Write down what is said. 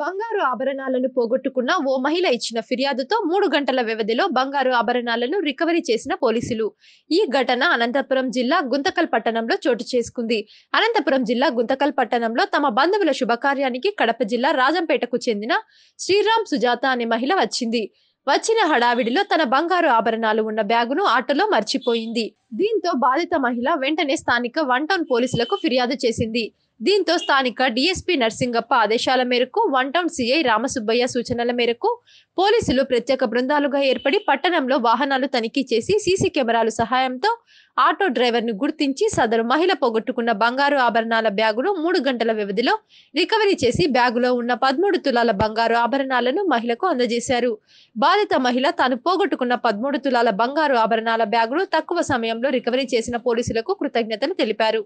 బంగారు ఆభరణాలను పోగొట్టుకున్న ఓ మహిళ ఇచ్చిన ఫిర్యాదుతో మూడు గంటల వ్యవధిలో బంగారు ఆభరణాలను రికవరీ చేసిన పోలీసులు ఈ ఘటన అనంతపురం జిల్లా గుంతకల్ పట్టణంలో చోటు చేసుకుంది అనంతపురం జిల్లా గుంతకల్ పట్టణంలో తమ బంధువుల శుభకార్యానికి కడప జిల్లా రాజంపేటకు చెందిన శ్రీరామ్ సుజాత అనే మహిళ వచ్చింది వచ్చిన హడావిడిలో తన బంగారు ఆభరణాలు ఉన్న బ్యాగును ఆటోలో మర్చిపోయింది దీంతో బాధిత మహిళ వెంటనే స్థానిక వన్ టౌన్ పోలీసులకు ఫిర్యాదు చేసింది దీంతో స్థానిక డిఎస్పీ నర్సింగప్ప ఆదేశాల మేరకు వన్ టౌన్ సీఐ రామసుబ్బయ్య సూచనల మేరకు పోలీసులు ప్రత్యేక బృందాలుగా ఏర్పడి పట్టణంలో వాహనాలు తనిఖీ చేసి సీసీ కెమెరాల సహాయంతో ఆటో డ్రైవర్ను గుర్తించి సదరు మహిళ పోగొట్టుకున్న బంగారు ఆభరణాల బ్యాగును మూడు గంటల వ్యవధిలో రికవరీ చేసి బ్యాగులో ఉన్న పదమూడు తులాల బంగారు ఆభరణాలను మహిళకు అందజేశారు బాధిత మహిళ తాను పోగొట్టుకున్న పదమూడు తులాల బంగారు ఆభరణాల బ్యాగును తక్కువ సమయంలో రికవరీ చేసిన పోలీసులకు కృతజ్ఞతలు తెలిపారు